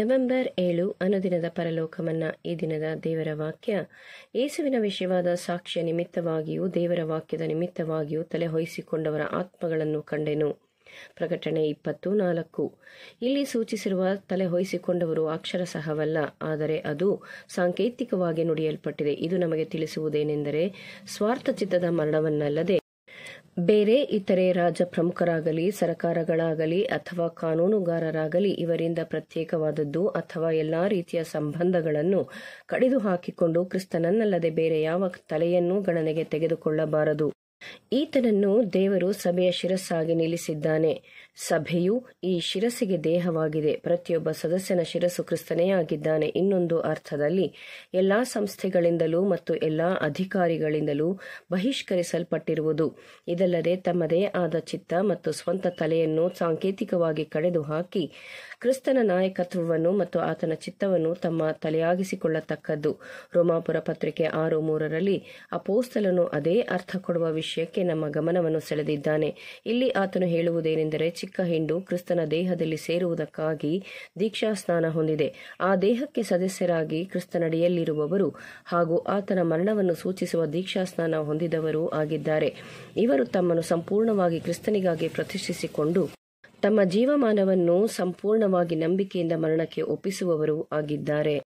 November ಏಳು ಅನುದಿನದ ಪರಲೋಕಮನ್ನ ಈ ದಿನದ ದೇವರ ವಾಕ್ಯ ಯೇಸುವಿನ ವಿಷಯವಾದ ಸಾಕ್ಷ್ಯ ನಿಮಿತ್ತವಾಗಿಯೂ ದೇವರ ವಾಕ್ಯದ ನಿಮಿತ್ತವಾಗಿಯೂ ತಲೆ ಹೊಯಿಸಿಕೊಂಡವರ ಆತ್ಮಗಳನ್ನು ಕಂಡೆನು ಪ್ರಕಟಣೆ ಇಪ್ಪತ್ತು ನಾಲ್ಕು ಇಲ್ಲಿ ಸೂಚಿಸಿರುವ ತಲೆ ಅಕ್ಷರ ಸಹವಲ್ಲ ಆದರೆ ಅದು ಸಾಂಕೇತಿಕವಾಗಿ ನುಡಿಯಲ್ಪಟ್ಟಿದೆ ಇದು ನಮಗೆ ತಿಳಿಸುವುದೇನೆಂದರೆ ಸ್ವಾರ್ಥ ಚಿತ್ತದ ಮರಣವನ್ನಲ್ಲದೆ ಬೇರೆ ಇತರೆ ರಾಜ್ಯ ಪ್ರಮುಖರಾಗಲಿ ಸರಕಾರಗಳಾಗಲಿ ಅಥವಾ ಕಾನೂನುಗಾರರಾಗಲಿ ಇವರಿಂದ ಪ್ರತ್ಯೇಕವಾದದ್ದು ಅಥವಾ ಎಲ್ಲಾ ರೀತಿಯ ಸಂಬಂಧಗಳನ್ನು ಕಡಿದು ಹಾಕಿಕೊಂಡು ಕ್ರಿಸ್ತನನ್ನಲ್ಲದೆ ಬೇರೆ ಯಾವ ತಲೆಯನ್ನೂ ಗಣನೆಗೆ ತೆಗೆದುಕೊಳ್ಳಬಾರದು ಈತನನ್ನು ದೇವರು ಸಭೆಯ ಶಿರಸ್ಸಾಗಿ ನಿಲ್ಲಿಸಿದ್ದಾನೆ ಸಭೆಯು ಈ ಶಿರಸ್ಸಿಗೆ ದೇಹವಾಗಿದೆ ಪ್ರತಿಯೊಬ್ಬ ಸದಸ್ಯನ ಶಿರಸು ಕ್ರಿಸ್ತನೇ ಆಗಿದ್ದಾನೆ ಇನ್ನೊಂದು ಅರ್ಥದಲ್ಲಿ ಎಲ್ಲಾ ಸಂಸ್ಥೆಗಳಿಂದಲೂ ಮತ್ತು ಎಲ್ಲಾ ಅಧಿಕಾರಿಗಳಿಂದಲೂ ಬಹಿಷ್ಕರಿಸಲ್ಪಟ್ಟಿರುವುದು ಇದಲ್ಲದೆ ತಮ್ಮದೇ ಆದ ಚಿತ್ತ ಮತ್ತು ಸ್ವಂತ ತಲೆಯನ್ನು ಸಾಂಕೇತಿಕವಾಗಿ ಕಡೆದು ಹಾಕಿ ಕ್ರಿಸ್ತನ ನಾಯಕತ್ವವನ್ನು ಮತ್ತು ಆತನ ಚಿತ್ತವನ್ನು ತಮ್ಮ ತಲೆಯಾಗಿಸಿಕೊಳ್ಳತಕ್ಕದ್ದು ರೋಮಾಪುರ ಪತ್ರಿಕೆ ಆರು ಮೂರರಲ್ಲಿ ಅಪೋಸ್ತಲನ್ನು ಅದೇ ಅರ್ಥ ಕೊಡುವ ವಿಷಯ ವಿಷಯಕ್ಕೆ ನಮ್ಮ ಗಮನವನ್ನು ಸೆಳೆದಿದ್ದಾನೆ ಇಲ್ಲಿ ಆತನು ಹೇಳುವುದೇನೆಂದರೆ ಚಿಕ್ಕ ಹಿಂಡು ಕ್ರಿಸ್ತನ ದೇಹದಲ್ಲಿ ಸೇರುವುದಕ್ಕಾಗಿ ದೀಕ್ಷಾ ಸ್ನಾನ ಹೊಂದಿದೆ ಆ ದೇಹಕ್ಕೆ ಸದಸ್ಯರಾಗಿ ಕ್ರಿಸ್ತನಡಿಯಲ್ಲಿರುವವರು ಹಾಗೂ ಆತನ ಮರಣವನ್ನು ಸೂಚಿಸುವ ದೀಕ್ಷಾ ಸ್ನಾನ ಹೊಂದಿದವರೂ ಆಗಿದ್ದಾರೆ ಇವರು ತಮ್ಮನ್ನು ಸಂಪೂರ್ಣವಾಗಿ ಕ್ರಿಸ್ತನಿಗಾಗಿ ಪ್ರತಿಷ್ಠಿಸಿಕೊಂಡು ತಮ್ಮ ಜೀವಮಾನವನ್ನು ಸಂಪೂರ್ಣವಾಗಿ ನಂಬಿಕೆಯಿಂದ ಮರಣಕ್ಕೆ ಒಪ್ಪಿಸುವವರೂ ಆಗಿದ್ದಾರೆ